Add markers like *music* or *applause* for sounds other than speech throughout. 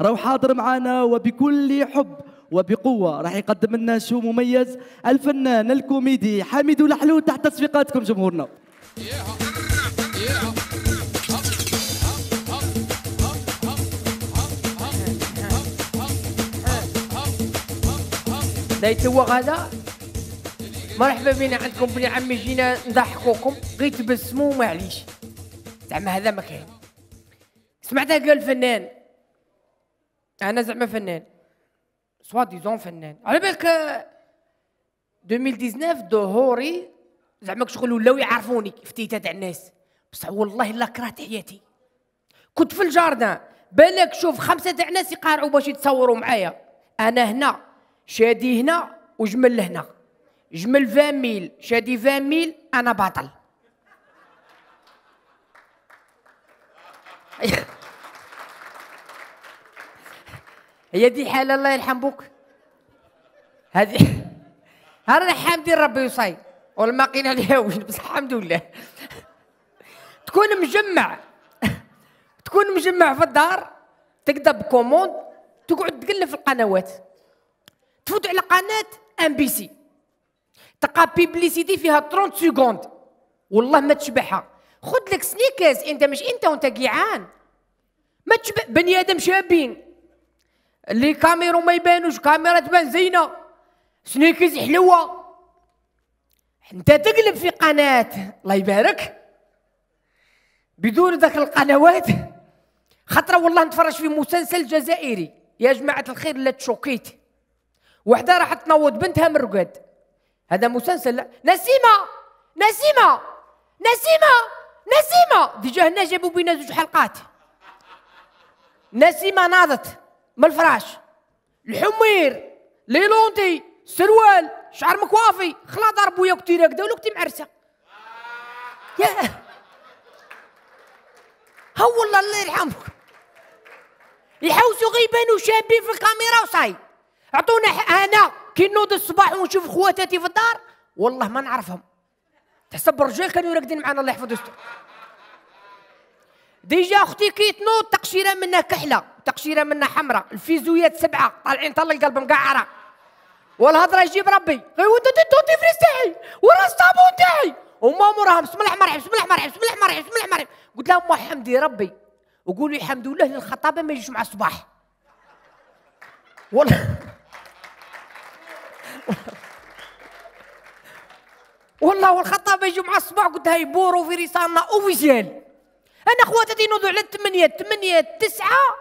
راهو حاضر معنا وبكل حب وبقوة راح يقدم لنا شو مميز الفنان الكوميدي حميد الحلول تحت تصفيقاتكم جمهورنا لا يتوغ هذا مرحبا بينا عندكم بني عمي جينا نضحكوكم غير تبسموا معليش زعما هذا ما كاين سمعتها قال الفنان انا زعما فنان سوا ديزون فنان على بالك 2019 ظهوري زعما شغل ولاو يعرفوني فتيته تاع الناس بصح والله الا كرهت حياتي كنت في الجاردان بالك شوف خمسه تاع الناس يقارعوا باش يتصوروا معايا انا هنا شادي هنا وجمل هنا جمل فاميل شادي فاميل انا باطل *laughs* هي دي حاله الله يرحم بوك هذه هذا حامدين ربي يصاي والله ما وين بصح الحمد لله تكون مجمع تكون مجمع في الدار تقدر بكوموند تقعد تقلب في القنوات تفوت على قناة ام بي سي تلقى بيبليسيتي فيها 30 سكوند والله ما تشبعها خذ لك سنيكرز انت مش انت وانت جيعان ما تشبع بني ادم شابين لي كاميرو ما يبانوش كاميرا تبان زينه سنيكيز حلوه انت تقلب في قناه الله يبارك بدون ذاك القنوات خطره والله نتفرج في مسلسل جزائري يا جماعه الخير لا تشوكيت وحده راح تنوض بنتها من رقاد هذا مسلسل نسيمه نسيمه نسيمه نسيمه ديجا هنا جابوا بينا زوج حلقات نسيمه ناضت من الفراش الحمير ليلونتي سروال شعر مكوافي خلا دار بويا كنتي راكده ولا كنتي معرسه يا هو والله الله يرحمك يحوسوا غيبانوا شابين في الكاميرا وصاي عطونا انا كي نوض الصباح ونشوف خواتاتي في الدار والله ما نعرفهم تحسب الرجال كانوا راقدين معنا الله يحفظ يستر ديجا اختي كي تنوض تقشيره منها كحله التقشيره منا حمراء الفيزويات سبعه طالعين طال القلب مقعره والهضره يجيب ربي غير وانت التوتي فريز تاعي ولا الصابون تاعي وما مراهم بسم الله الرحمن الرحيم بسم الله الرحمن الرحيم بسم الله الرحمن بسم الله الرحمن قلت لهم حمدي ربي وقولوا الحمد لله للخطابه ما يجيش مع الصباح والله والله والخطابه يجوا مع الصباح قلت هاي بورو في رسالنا اوفيسيال انا خواتي نوضوا على الثمانية ثمانية تسعة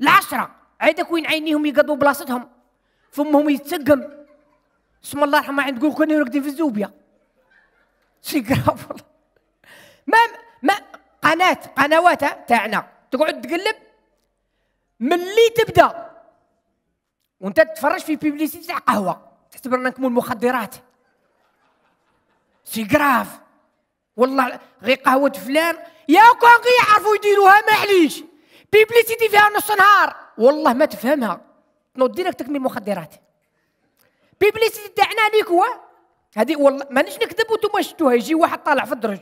العشرة عيدك وين عينيهم يقضوا بلاصتهم فمهم يتسقم بسم الله الرحمن الرحيم تقول كنا راقدين في الزوبيا شي كراف والله ما ما قناة قنوات تاعنا تقعد تقلب ملي تبدا وانت تتفرج في بيبليسيتي تاع قهوه تحسب انك مول مخدرات سي كراف والله غير قهوه فلان يا كون يعرفوا يديروها معليش بيبليسيتي فيها نص نهار والله ما تفهمها تنوض ديريكتك من المخدرات بيبليسيتي تاعنا ليك هو هذه والله مانيش نكذب وانتم شفتوها يجي واحد طالع في الدرج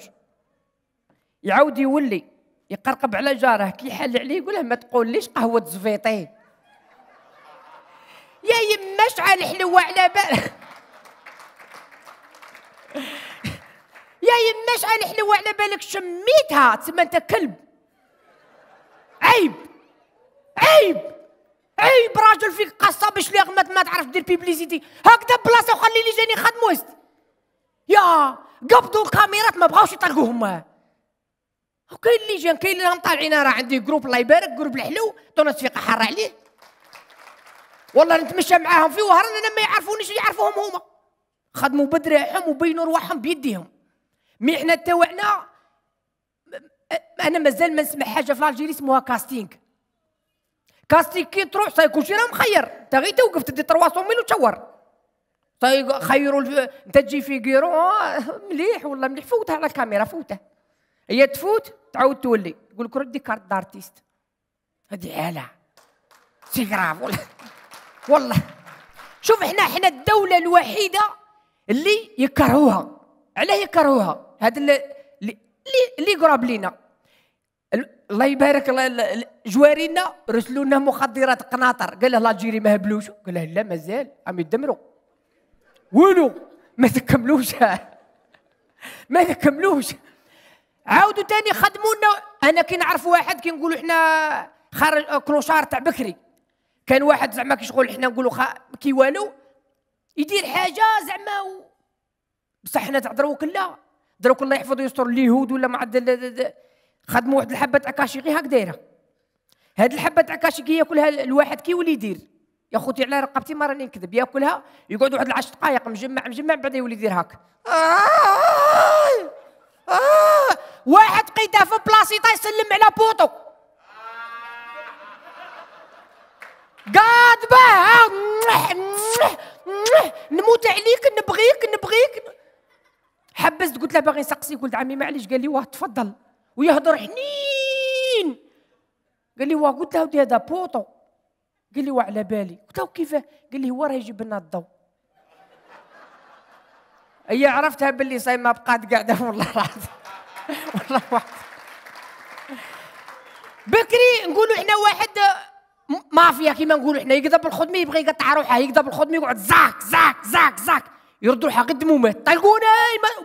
يعاود يولي يقرقب على جاره كي يحل عليه يقول له ما تقوليش قهوه زفيطي يا يما شعال حلوه على بالك *laughs* يا يما شعال حلوه على بالك شميتها تسمى انت كلب عيب عيب عيب راجل فيك قصه باش لي ما تعرف دير بيبليزيتي هكذا بلاصه وخلي لي جاني خدم وسط يا قبضوا الكاميرات ما بغاوش يطلقوهم وكاين اللي جان كاين اللي راهم طالعين راه عندي جروب الله يبارك جروب الحلو تونس فيق قحار عليه والله نتمشى معاهم في وهران انا ما يعرفونيش يعرفوهم هما خدموا بدراعهم وبينوا رواحهم بيديهم مي حنا تاوعنا انا مازال ما نسمع حاجه في الجيري اسمها كاستينغ كاستينغ كي تروح شي راه مخير انت غير توقف تدي 300 ميل وتشور طيب خيروا انت تجي في كيرو آه، مليح والله مليح فوتها على الكاميرا فوتها هي تفوت تعاود تولي يقول لك ردي كارت دارتيست هذه عاله سي غراف والله والله شوف احنا احنا الدوله الوحيده اللي يكرهوها علاه يكرهوها هذا اللي اللي قراب لينا الله يبارك جوارينا رسلوا لنا مخدرات قناطر قال له لاجيري ما هبلوش قال له لا مازال عم يدمروا ولو ما تكملوش *laughs* ما تكملوش عاودوا تاني خدموا لنا انا كي نعرف واحد كي نقولوا احنا خرج كلوشار تاع بكري كان واحد زعما كي شغل احنا نقولوا خا... كي والو يدير حاجه زعما و... بصح حنا تاع دروك لا دروك الله يحفظ ويستر اليهود ولا ما عاد خدموا واحد الحبه تاع كاشي غير هاك دايره هاد الحبه تاع كاشي ياكلها الواحد كي يولي يدير يا خوتي على رقبتي ما راني نكذب ياكلها يقعد واحد العشر دقائق مجمع مجمع بعد يولي يدير هاك آه! آه! واحد قيده في بلاصيطه يسلم على بوطو قاد باه نموت عليك نبغيك نبغيك حبست قلت له باغي نسقسي قلت عمي معليش قال لي واه تفضل ويهضر حنين قال لي واقول له هذا بوطو قال لي وعلى بالي قلت له كيفاه قال لي هو راه يجيب لنا الضو *laughs* هي عرفتها باللي صاي ما بقات قاعده والله العظيم والله واحد بكري نقولوا احنا واحد مافيا كيما نقولوا احنا يقضب الخدمه يبغي يقطع روحه يقضب الخدمه يقعد زاك زاك زاك زاك يرد روحه قدموا مات طلقونا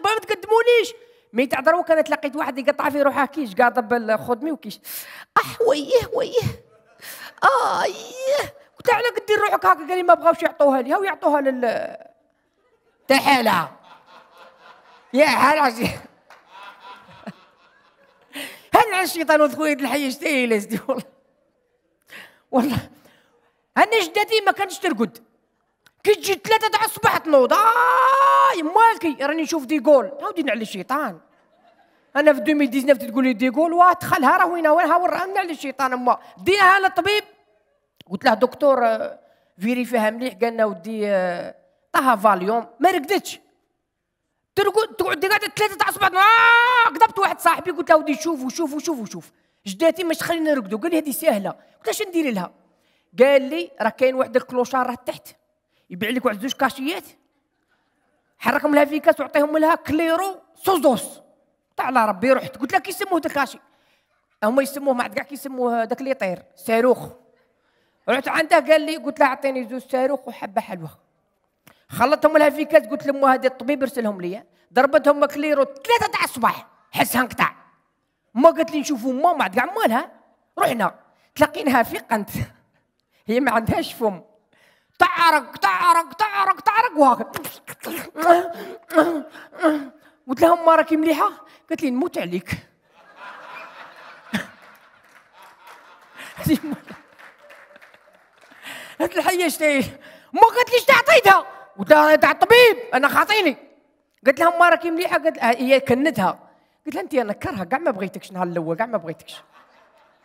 ما تقدمونيش مي تاع دروك تلاقيت واحد يقطع في روحه كيش قاضب الخدمي وكيش اح ويه ويه اه قلت على قد روحك هكا قال لي ما بغاوش يعطوها لي ويعطوها لل تحالة حالها يا حالها *laughs* هل الشيطان وذكويد الحي شتي لازدي والله والله انا جدتي ما كانتش ترقد كي تجي ثلاثة تاع الصباح تنوض آه يماكي راني نشوف دي جول عاودين على الشيطان انا في 2019 تقول لي دي جول واه دخلها راه وين وينها ورانا على الشيطان اما ديناها للطبيب قلت له دكتور آه، فيري فيها مليح قال لنا ودي طه آه، فاليوم ما رقدتش ترقد تقعد قاعده ثلاثه تاع الصباح كذبت آه، واحد صاحبي قلت له ودي شوف وشوف وشوف وشوف جداتي مش تخليني نرقدوا قال لي هذه سهله قلت له اش ندير لها قال لي راه كاين واحد الكلوشار راه تحت يبيع لك واحد زوج كاشيات حركهم لها فيكاس وعطيهم لها كليرو سوزوس تاع على ربي رحت قلت لها يسموه ذا الكاشي هما يسموه ما عاد كاع كيسموه داك اللي يطير صاروخ رحت عنده قال لي قلت له اعطيني زوج صاروخ وحبه حلوه خلطهم لها في كاس قلت لامو هذه الطبيب ارسلهم لي ضربتهم كليرو ثلاثه تاع الصباح حسها انقطع ما قالت لي نشوفوا ما ما عاد كاع مالها رحنا تلاقيناها في قنت *laughs* هي ما عندهاش فم تعرق تعرق تعرق تعرق وهكا قلت لها ما راكي مليحه قالت لي نموت عليك هاد الحيه شتي ما قالتليش تعطيتها قلت لها تاع الطبيب انا خاطيني قالت لها ما راكي مليحه قالت هي كندها قلت لها انت انا كرهها كاع ما بغيتكش نهار الاول كاع ما بغيتكش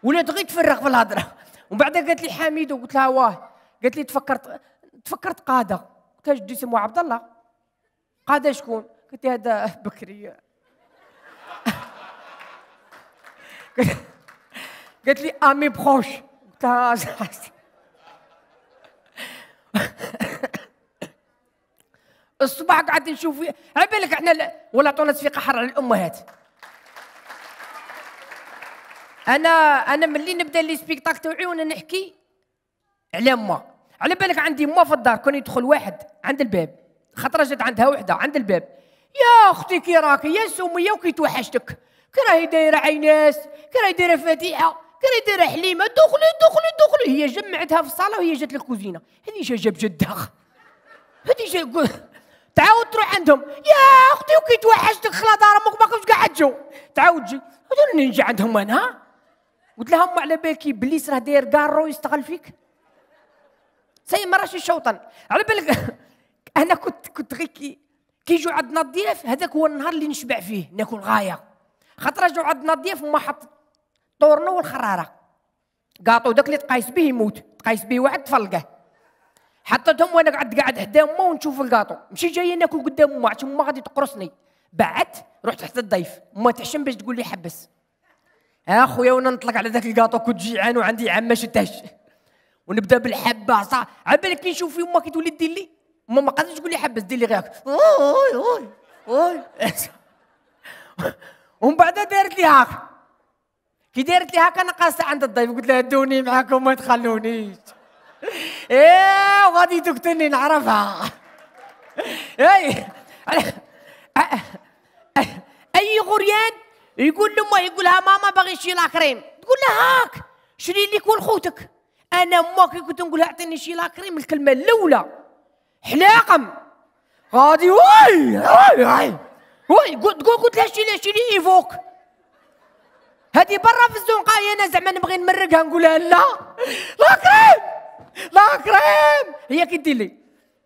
ولا تغي تفرغ في الهضره ومن بعد قالت لي حميد وقلت لها واه قالت لي تفكرت تفكرت قاده قلت لها جدي سمو عبد الله قاده شكون قلت لي هذا *laughs* بكري قالت لي امي بخوش قلت لها آه، *laughs* الصباح قعدت نشوف على بالك احنا ولا عطونا في قحر على الامهات انا انا ملي نبدا لي سبيكتاك تاعي وانا نحكي على ما على بالك عندي ما في الدار كان يدخل واحد عند الباب خطره جات عندها وحده عند الباب يا اختي كي راكي يا سميه وكي توحشتك كي راهي دايره عيناس كي راهي دايره فاتحه كي راهي دايره حليمه دخلي دخلي دخلي هي جمعتها في الصاله وهي جات للكوزينه هذه جا جاب جدها هذه جا تعاود تروح عندهم يا اختي وكي توحشتك دار امك ما كنتش قاعد جو تعاود تجي نجي عندهم انا قلت لها ما على بالك ابليس راه داير كارو يستغل فيك سي ما راشي الشوطن على بالك *laughs* انا كنت كنت غير كي كيجوا عندنا الضياف هذاك هو النهار اللي نشبع فيه ناكل غايه خاطر جاو عندنا الضياف وما حط طورنو والخراره قاطو داك اللي تقايس به يموت تقايس به واحد تفلقه حطيتهم وانا قعدت قاعد حدا امه ونشوف القاطو ماشي جايه ناكل قدام امه عشان امه غادي تقرصني بعد رحت حتى الضيف امه تحشم باش تقول لي حبس اخويا آه، وانا نطلق على ذاك القاطو كنت جيعان وعندي عام ما شتهش ونبدا بالحبه صح على بالك كي نشوف يما كي تولي دير لي ما ما قادرش تقول لي حبس دير لي غير اوي اوي اوي *laughs* ومن بعد دارت لي هاك كي دارت لي هاك انا قاصه عند الضيف قلت لها دوني معاكم ما تخلونيش *laughs* ايه وغادي تقتلني نعرفها *laughs* اي اي غريان يقول لامه يقول لها ماما باغي شي لاكريم تقول لها هاك شري لي كل خوتك انا ما كي كنت نقول اعطيني شي لاكريم الكلمه الاولى حلاقم غادي وي وي وي وي قلت قلت لها شي لها شي لي ايفوك هادي برا في الزنقه هي انا زعما نبغي نمرقها نقولها لا لاكريم لاكريم هي كي دير لي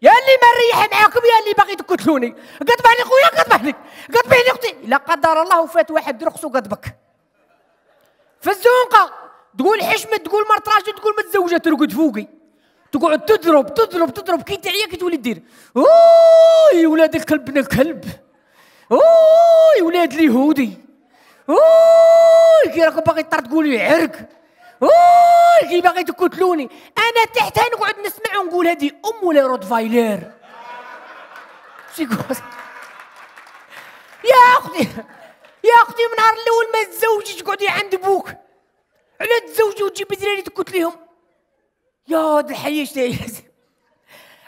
يا اللي ما نريح معاكم يا اللي باغي تقتلوني قطب لي خويا قطب لي قطب لي اختي لا قدر الله فات واحد رخص قدبك في الزنقه تقول حشمه تقول مرت راجل تقول متزوجة ترقد فوقي تقعد تضرب تضرب تضرب كي تعيا كي تولي دير اوي ولاد كلبنا كلب اوي ولاد اليهودي اوي كي راكم باغي تطرد تقولي عرق اوي كي باغي تقتلوني انا تحتها نقعد نسمع ونقول هذه ام ولا رود فايلير يا اختي يا اختي من نهار الاول ما تزوجتش قعدي عند بوك على تزوجي وتجيب دراري تكت لهم يا هاد الحي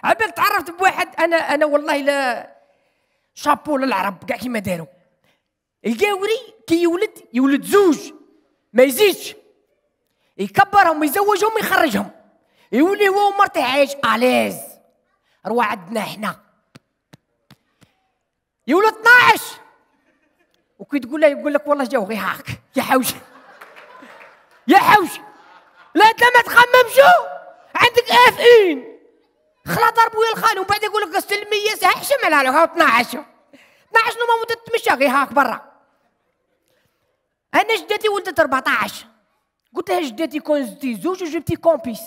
عبالك تعرفت بواحد انا انا والله لا شابو للعرب كاع كيما داروا الجاوري كي يولد يولد زوج ما يزيدش يكبرهم يزوجهم ويخرجهم يولي هو ومرته عايش اليز روا عندنا حنا يولد 12 وكي تقول له يقول لك والله جاو غير هاك يا حوشه يا حوش لا انت ما تخممش عندك اف اين خلا ضرب ويا ومن بعد يقول لك سلمي يا ساعه شملها له 12 12 نوما تتمشى غير هاك برا انا جدتي ولدت 14 قلت لها جدتي كون زدتي زوج وجبتي كومبيس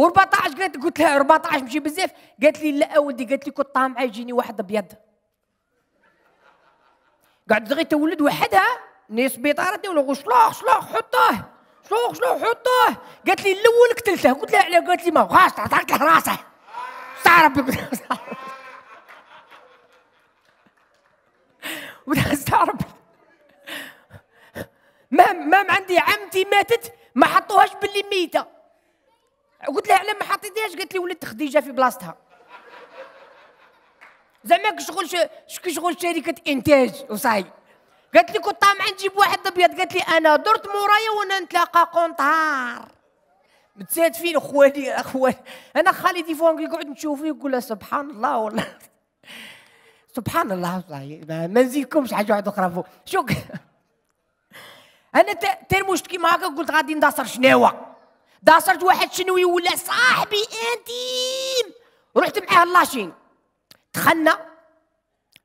و14 قلت لها 14 ماشي بزاف قالت لي لا ولدي قالت لي كنت طامعه يجيني واحد ابيض قعدت غير تولد وحدها نسبة عرضني ولا شلوخ شلوخ حطوه شلوخ شلوخ حطوه قالت لي الاول قتلته قلت لها علاه قالت لي ما بغاش تعطيك له راسه صار ربي *laughs* ما ما عندي عمتي ماتت ما حطوهاش باللي ميته قلت لها علاه ما حطيتيهاش قالت لي ولدت خديجه في بلاصتها زعما كشغل شغل شركه انتاج وصاي قالت لي كنت طامعه نجيب واحد ابيض قالت لي انا درت مورايا وانا نتلاقى قنطار متساد فين اخواني اخواني انا خالي دي فونغ يقعد نشوفه يقول سبحان الله والله سبحان الله والله ما نزيدكمش حاجه واحده اخرى شو شوك انا تير كيما معاك قلت غادي نداصر شناوه داصرت واحد شنوي ولا صاحبي انتيم رحت معاه لاشين دخلنا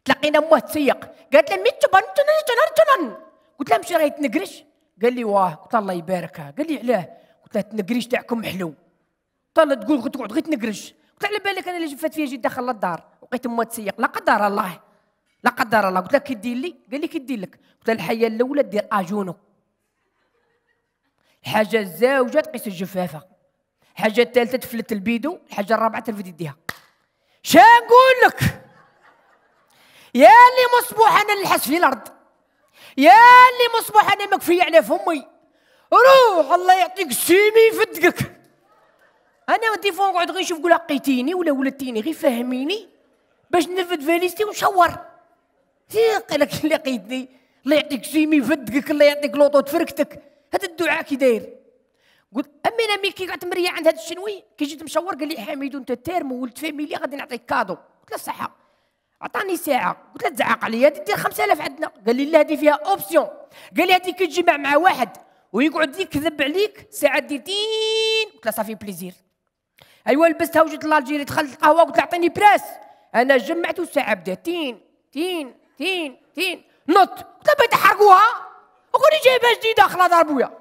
تلاقينا موه تسيق قالت له ميت تبان تنن تنن تنن قلت لها مشي راهي تنقرش قال لي واه قلت الله يباركها قال لي علاه قلت له تنقريش تاعكم حلو قال له تقول تقعد غير تنقرش قلت على بالك انا اللي جفت فيها جيت داخل للدار وقيت موه تسيق لا قدر الله لا قدر الله قلت له كي دير لي قال لي كي دير لك قلت له الحيه الاولى دير اجونو الحاجه الزاوجه تقيس الجفافه الحاجه الثالثه تفلت البيدو الحاجه الرابعه تلفت يديها شا نقول لك يا اللي مصبوح انا نلحس في الارض يا اللي مصبوح انا مكفي على فمي روح الله يعطيك السيمي يفدقك انا ودي فوق نقعد غير نشوف نقول لقيتيني ولا ولدتيني غير فهميني باش نفد فاليستي ونشور لك اللي لقيتني الله يعطيك سيمي يفدقك الله يعطيك لوطو تفركتك هذا الدعاء كي داير قلت امي انا مي كي قعدت مريه عند هذا الشنوي كي جيت مشور قال لي حميد انت تيرم ولد فاميلي غادي نعطيك كادو قلت له صحه عطاني ساعه قلت له تزعق عليا هذه دير 5000 عندنا قال لي لا هذه فيها اوبسيون قال لي هذه تجمع مع واحد ويقعد يكذب عليك ساعه دي تين قلت له صافي بليزير ايوا لبستها وجيت لالجيري دخلت القهوه قلت له اعطيني براس انا جمعت الساعه بدات تين تين تين تين نط قلت له بغيت احرقوها وكوني جايبها جديده خلاص ضربويا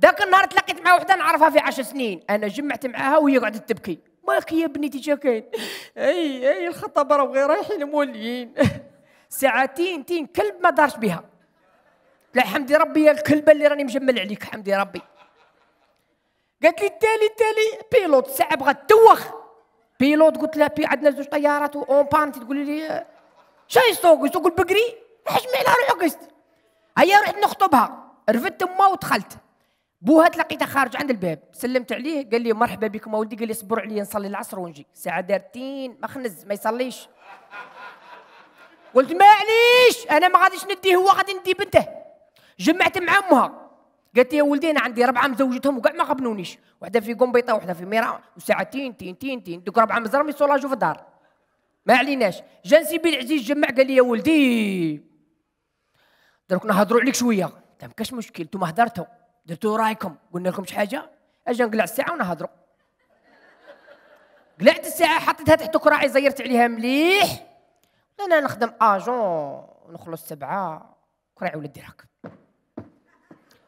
ذاك النهار تلاقيت مع وحده نعرفها في 10 سنين انا جمعت معاها وهي قعدت تبكي باقي يا بنتي ديجا كاين اي اي الخطاب راه غير رايحين موليين *laughs* ساعتين تين كلب ما دارش بها لا حمدي ربي يا الكلبه اللي راني مجمل عليك حمدي ربي قالت لي التالي التالي بيلوت ساعه بغات توخ بيلوت قلت لها بي عندنا زوج طيارات اون بان تقول لي شاي يسوق يسوق البقري حجمي على روحك هيا رحت نخطبها رفدت ما ودخلت بوها تلاقيته خارج عند الباب سلمت عليه قال لي مرحبا بكم ولدي قال لي اصبر عليا نصلي العصر ونجي ساعه دارتين ما خنز ما يصليش قلت ما عليش انا ما غاديش نديه هو غادي ندي بنته جمعت مع امها قالت لي يا ولدي انا عندي ربعه مزوجتهم وكاع ما قبلونيش وحده في قنبيطه وحده في ميرا وساعتين تين تين تين دوك ربعه مزرم يصولاجو في الدار ما عليناش جا نسيبي العزيز جمع قال لي يا ولدي درك نهضروا عليك شويه قلت ما كاش مشكل انتوما هضرتوا درتوا رايكم قلنا لكم شي حاجه اجا نقلع الساعه ونهضروا قلعت الساعه حطيتها تحت كراعي زيرت عليها مليح انا نخدم اجون ونخلص سبعه كراعي ولا راك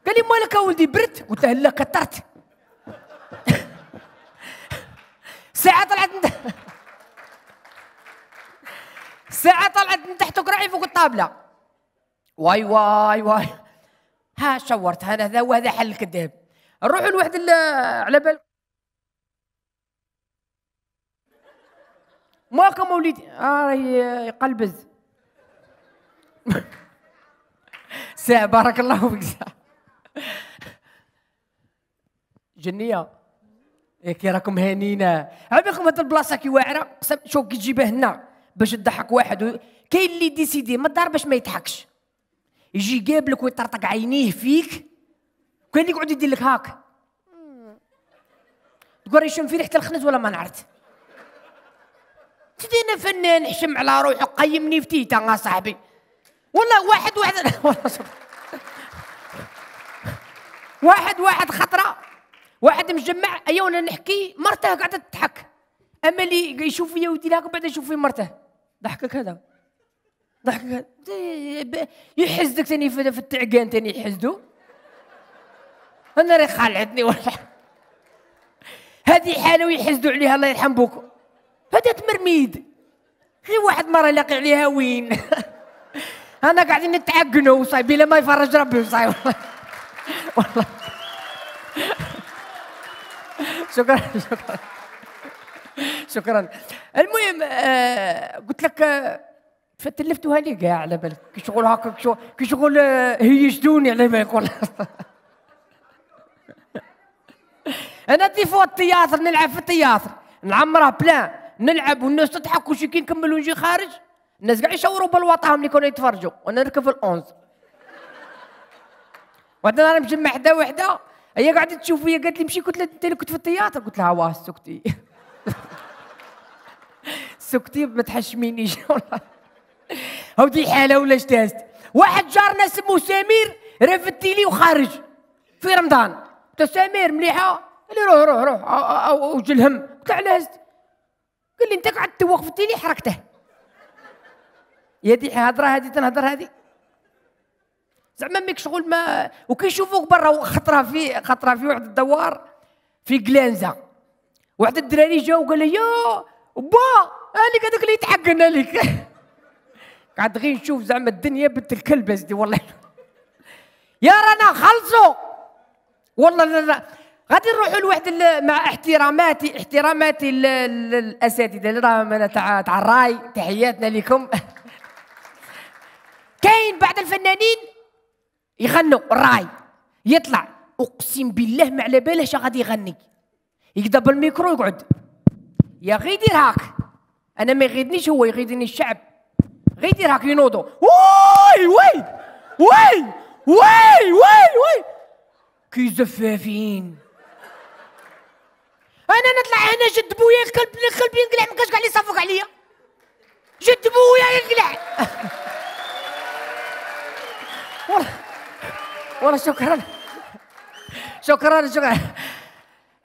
قال لي مالك ولدي برد قلت له لا كثرت *laughs* ساعه طلعت من *laughs* ساعه طلعت من تحت كراعي فوق الطابله واي واي واي ها شورت هذا وهذا حل الكذاب نروحوا لواحد على بال ماكم وليدي اه راهي يقلبز *laughs* ساعة بارك الله فيك ساعة جنية كي راكم هانينا عبالكم هاد البلاصة كي واعرة شوف كي تجيبه هنا باش تضحك واحد كاين اللي ديسيدي من الدار باش ما يضحكش يجي يقابلك ويطرطق عينيه فيك وكان يقعد يدير لك هاك تقول يشم في ريحه الخنز ولا ما نعرف تدينا فنان حشم على روحه قيمني في تيتا صاحبي والله واحد واحد *laughs* واحد واحد خطره واحد مجمع ايا أيوة وانا نحكي مرته قاعده تضحك اما اللي يشوف فيا ويدير هاك بعد يشوف في مرته ضحكك هذا ضحك يحزك تاني في التعقان تاني يحزدو انا راه خلعتني والله هذه حاله ويحزدوا عليها الله يرحم بوكو هذا تمرميد غير واحد مره لاقي عليها وين *laughs* انا قاعدين نتعقنوا وصايب لا ما يفرج ربي وصايب *laughs* والله, والله. *laughs* شكرا شكرا شكرا المهم آه قلت لك آه فتلفتوها لي كاع على بالك كي شغل هكا كي شغل شغل آه، هيجتوني على بالك يقول *laughs* انا دي فوا التياتر نلعب في التياتر نعمرها بلان نلعب والناس تضحك وشي كي نكمل ونجي خارج الناس كاع يشاوروا بالوطاهم اللي كانوا يتفرجوا وانا نركب في الأونز وبعدين انا مجمع حدا وحده هي قعدت تشوف فيا قالت لي مشي قلت لها انت اللي كنت في التياتر قلت لها واه سكتي *laughs* سكتي ما تحشمينيش والله *laughs* هاو دي حاله ولا جتازت واحد جارنا سموه سمير رفدتي لي وخارج في رمضان قلت سمير مليحه قال لي روح روح روح وجه الهم قلت علاه قال لي انت قعدت توق لي حركته يا دي هضره هذه تنهضر هذه زعما ميك شغل ما وكيشوفوك برا خطره في خطره في واحد الدوار في كلانزا واحد الدراري جاو قال لي يا با هذيك هذاك اللي يتحقن عليك *laughs* قعد غير نشوف زعما الدنيا بنت الكلب ازدي والله يا رانا خلصوا والله لا لا غادي نروحوا لواحد مع احتراماتي احتراماتي للاساتذه اللي راهم تاع تاع الراي تحياتنا لكم كاين بعض الفنانين يغنوا الراي يطلع اقسم بالله ما على بالهش غادي يغني يقدر بالميكرو يقعد يا غيدير هاك انا ما يغيدنيش هو يغيدني الشعب راك ينوضوا واي وي وي وي وي وي كي زفافين انا نطلع هنا جد بويا الكلب الكلب ينقلع ما كاش كاع اللي يصفق عليا جد بويا ينقلع *laughs* والله والله شكرا شكرا شكرا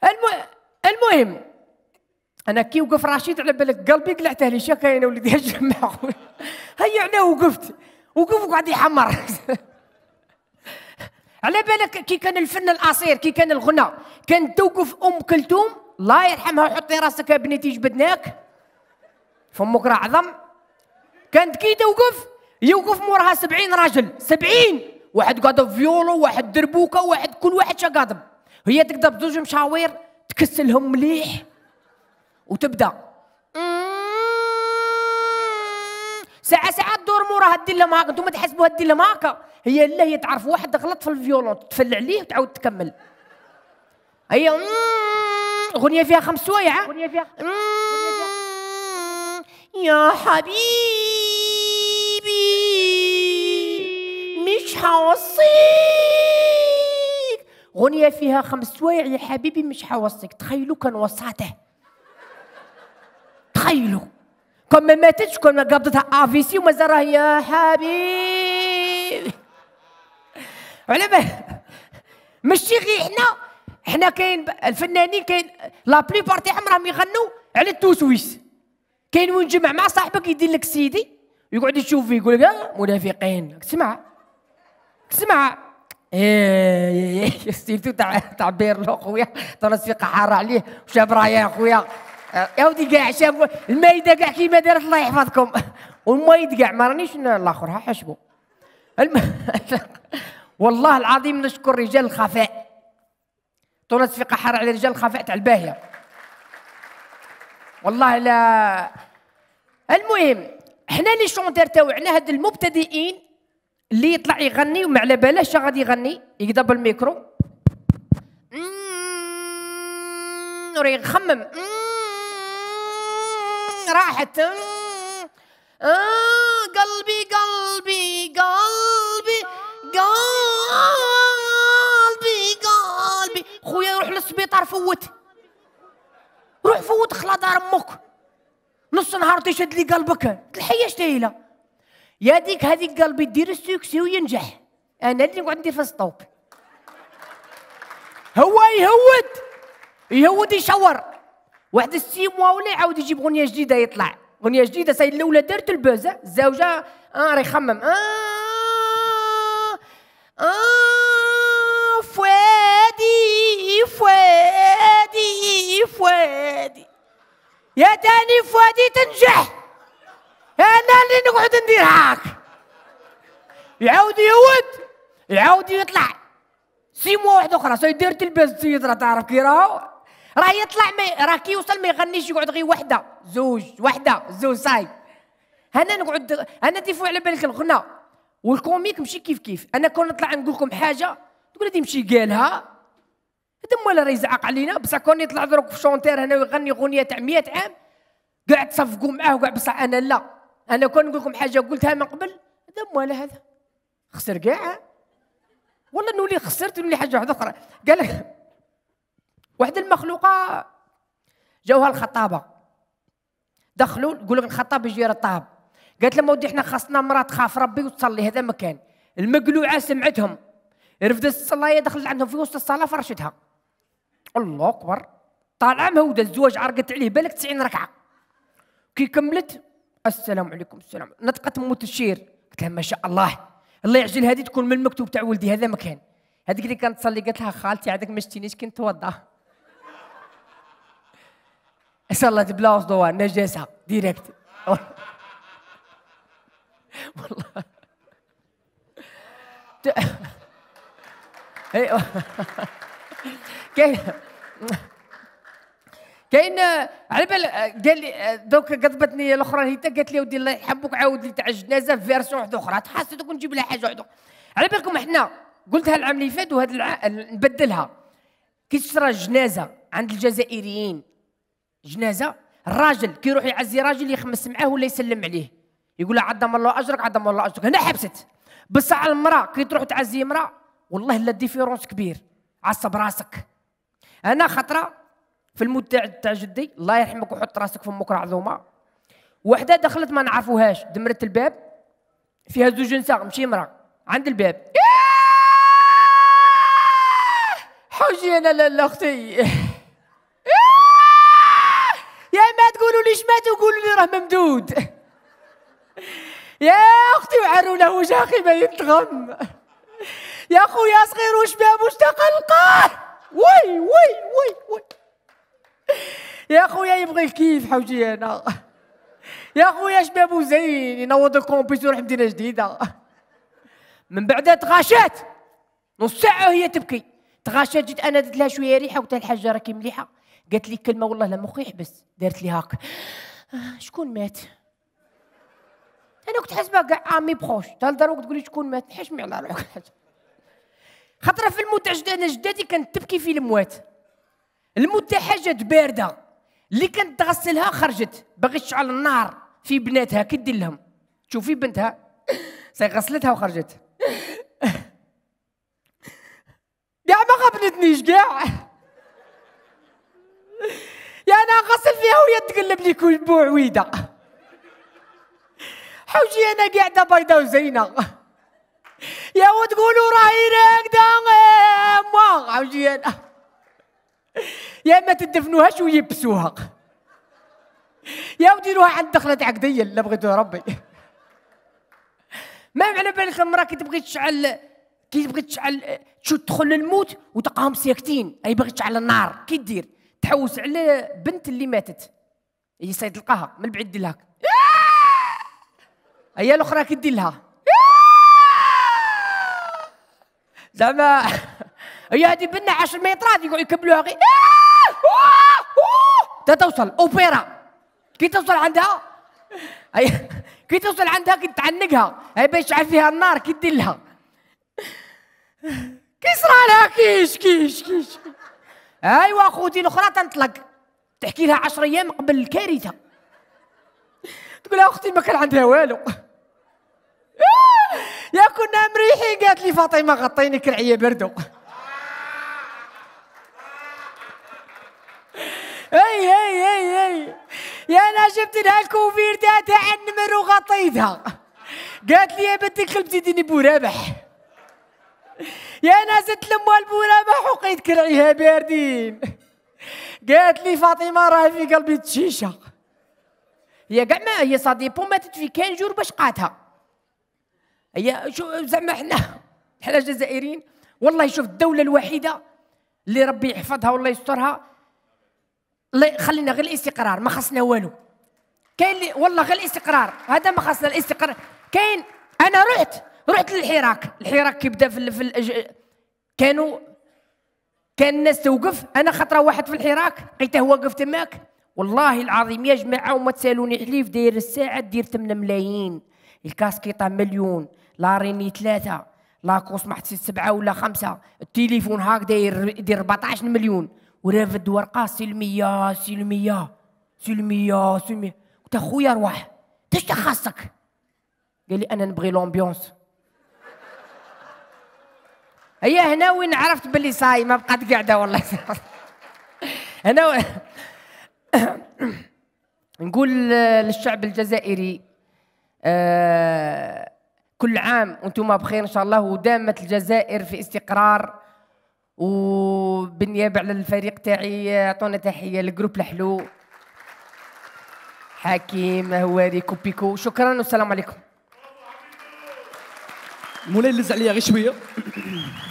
المهم المهم انا كي وقف رشيد على بالك قلبي قلعته لي شكا انا ولدي خويا هيا انا وقفت وقف وقعد يحمر *laughs* على بالك كي كان الفن القصير كي كان الغنى كان توقف ام كلثوم الله يرحمها وحطي راسك يا بنتي جبدناك فمك راه عظم كانت كي توقف يوقف موراها سبعين راجل سبعين واحد قادم فيولو واحد دربوكه واحد كل واحد شا قادم هي تقدر بزوج مشاوير تكسلهم مليح وتبدا ساعة ساعة تدور موراها دير لهم هاكا انتم تحسبوا دير لهم هاكا هي لا هي تعرف واحد غلط في الفيولون تفل عليه وتعاود تكمل هي اغنية فيها خمس سوايع اغنية فيها يا حبيبي مش حوصيك اغنية فيها خمس سوايع يا حبيبي مش حوصيك تخيلوا كان وصاته حيله كون ما ماتتش كون ما قبضتها افيسي ومازال راه يا حبيبي على بالك ماشي غير حنا حنا كاين الفنانين كاين لا بلي بارتي عمرهم يغنوا على التوسويس كاين وين جمع مع صاحبك يدير لك سيدي يقعد يشوف فيه يقول لك منافقين اسمع اسمع ايه سيرتو تاع تاع بير خويا ترى السيقه حاره عليه وشاب رايا خويا أه، يا ودي كاع شاف المايدة كاع كيما دارت الله يحفظكم *laughs* والمايد كاع ما رانيش الاخر حشبو الم... *laughs* والله العظيم نشكر رجال الخفاء تونس في قحر على رجال الخفاء تاع الباهيه والله لا المهم حنا لي شونتير تاوعنا هاد المبتدئين اللي يطلع يغني وما على بالاش غادي يغني يقدر الميكرو راه يخمم راحت آه، قلبي قلبي قلبي قلبي قلبي خويا روح للسبيطار فوت روح فوت خلا دار امك نص نهار تشد لي قلبك الحياة شتايله يا ديك هذيك قلبي دير السكسي وينجح انا اللي نقعد ندير في السطوب هو يهود يهود يشور واحد السي موا ولا يعاود يجيب اغنيه جديده يطلع اغنيه جديده ساي الاولى دارت البوز الزوجه اه راه يخمم اه اه فؤادي فؤادي فؤادي يا تاني فؤادي تنجح انا اللي نقعد ندير هاك يعاود يود يعاود يطلع سي موا واحد اخرى ساي دارت البوزه تعرف كي راهو راه يطلع مي... راه كيوصل ما يغنيش يقعد غير وحده زوج وحده زوج صاي انا نقعد انا تيفو على بالك الغنى والكوميك ماشي كيف كيف انا كون نطلع نقول لكم حاجه تقول لي مشي قالها هذا مولا راه يزعق علينا بصح كون يطلع دروك في شونتير هنا ويغني اغنيه تاع 100 عام قاعد تصفقوا معاه وقاعد بصح انا لا انا كون نقول لكم حاجه قلتها من قبل هذا مولا هذا خسر كاع والله نولي خسرت نولي حاجه واحده اخرى قال لك واحد المخلوقه جاوها الخطابه دخلوا يقول لك الخطاب يجي رطاب قالت لهم ودي احنا خاصنا مرات تخاف ربي وتصلي هذا مكان المقلوعه سمعتهم رفدت الصلايه دخلت عندهم في وسط الصلاه فرشتها الله اكبر طالعه مهوده الزواج عرقت عليه بالك 90 ركعه كي كملت السلام عليكم السلام نطقت ام تشير قلت لها ما شاء الله الله يعجل هذه تكون من المكتوب تاع ولدي هذا مكان هذيك اللي كانت تصلي قالت لها خالتي عادك ما شتينيش كنت توضا اصلت دوا ضوء نجسها ديريكت والله كاين كاين على بال قال لي دوك قضبتني الاخرى هيتا قالت لي ودي الله يحبك عاود لي تاع الجنازه في فيرسون واحده اخرى دوك نجيب لها حاجه واحده على بالكم احنا قلتها العام اللي فات وهذا نبدلها كي تصرى الجنازه عند الجزائريين جنازه الراجل كيروح يعزي راجل يخمس معاه ولا يسلم عليه يقول لها عظم الله اجرك عظم الله اجرك هنا حبست بصح المراه كي تروح تعزي امراه والله لا ديفيرونس كبير عصب راسك انا خطره في المود تاع جدي الله يرحمك وحط راسك في امك عظومه وحده دخلت ما نعرفوهاش دمرت الباب فيها زوج نساء مشي امراه عند الباب حجي انا لالا اختي ما تقولوا ليش مات وقولوا لي راه ممدود *laughs* يا اختي وعرونا وجه اخي ما يتغم *laughs* يا خويا صغير واش باب واش تقلقاه وي وي وي وي *laughs* يا خويا يبغي الكيف حوجي انا يا خويا شباب زين ينوض الكومبيس ويروح مدينه جديده من بعدها تغاشات نص ساعه وهي تبكي تغاشات جيت انا درت لها شويه ريحه قلت الحاجه راكي مليحه قالت لي كلمه والله لما مخي يحبس دارت لي هاك آه، شكون مات انا كنت حاسبه كاع امي بخوش تهضر تقول لي شكون مات حشمي على روحك خطره في الموت انا جدادي كانت تبكي في الموات الموت حاجه بارده اللي كانت تغسلها خرجت باغي تشعل النار في بناتها كي دير لهم تشوفي بنتها سي غسلتها وخرجت كاع *laughs* ما غبنتنيش كاع يا انا غسل فيها وهي تقلب لي كل بوعويده حوجي انا قاعده بيضه وزينه يا وتقولوا راهي راكده ما حوجي انا يا ما تدفنوهاش ويبسوها يا وديروها عند دخلة عقدية لا بغيتو ربي ما على بالك المرأة كي تبغي تشعل كي تبغي تشعل تدخل للموت وتلقاهم ساكتين اي باغي تشعل النار كي دير تحوس على بنت اللي ماتت هي سيد تلقاها من بعيد دير لها *laughs* هي الاخرى كدير لها زعما هي هذه بنا 10 مترات يقعدوا يكبلوها غير تا توصل اوبيرا كي توصل عندها هي *laughs* كي توصل عندها كي تعنقها هي باش يشعل فيها النار كي دير لها كي صرا لها كيش كيش كيش, كيش. ايوا اخوتي الاخرى تنطلق تحكي لها 10 ايام قبل الكارثه تقول لها اختي ما كان عندها والو *laughs* يا كنا مريحين قالت لي فاطمه غطيني كرعيه بردو *laughs* اي اي اي اي يا انا جبت لها الكوفير تاع النمر وغطيتها قالت لي يا بنتي قلبتي ديني بورابح يا ناس تلموا البوله ما حقيت كرعيها باردين قالت لي فاطمه راه في قلبي تشيشه هي كاع ما هي صاديبو ماتت في كان جور باش قاتها هي شو زعما حنا حنا جزائريين والله شوف الدوله الوحيده اللي ربي يحفظها والله يسترها الله خلينا غير الاستقرار ما خصنا والو كاين اللي والله غير الاستقرار هذا ما خصنا الاستقرار كاين انا رحت رحت للحراك الحراك كيبدا في, ال... في ال... كانوا كان الناس توقف انا خطره واحد في الحراك لقيته واقف تماك والله العظيم يا جماعه وما تسالوني حليف داير الساعه دير 8 ملايين الكاسكيطه مليون لاريني ثلاثه لاكوس ما حتى سبعه ولا خمسه التليفون هاك داير يدير 14 مليون ورافد ورقه سلميه سلميه سلميه سلميه قلت اخويا روح انت خاصك قال لي انا نبغي لومبيونس هي هنا وين عرفت باللي صاي ما بقات قاعده والله هنا و... *coughs* نقول للشعب الجزائري آه، كل عام وانتم بخير ان شاء الله ودامت الجزائر في استقرار وبالنيابه على الفريق تاعي اعطونا تحيه للجروب الحلو حكيم هواري كوبيكو شكرا والسلام عليكم مولاي لز عليا غير شويه